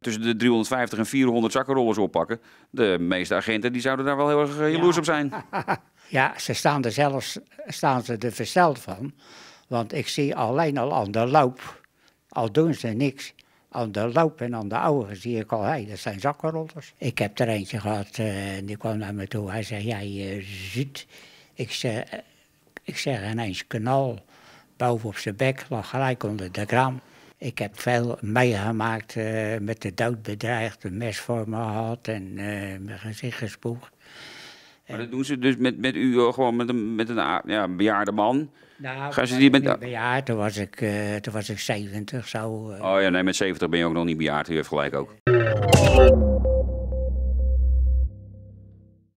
tussen de 350 en 400 zakkenrollers oppakken. De meeste agenten die zouden daar wel heel erg eh, jaloers op zijn. Ja, ze staan er zelfs staan ze er versteld van. Want ik zie alleen al aan de loop, al doen ze niks, aan de loop en aan de oude zie ik al, hey, dat zijn zakkenrollers. Ik heb er eentje gehad eh, en die kwam naar me toe. Hij zei, jij eh, ziet, ik zeg, ik zeg ineens knal boven op zijn bek, lag gelijk onder de gram. Ik heb veel meegemaakt uh, met de dood bedreigd, een mes voor me had en uh, mijn gezicht gespoegd. Maar dat doen ze dus met, met u gewoon met een, met een ja, bejaarde man? Nou, Gaan die met... bejaard, toen was, ik, uh, toen was ik 70 zo. Oh ja, nee, met 70 ben je ook nog niet bejaard, u heeft gelijk ook.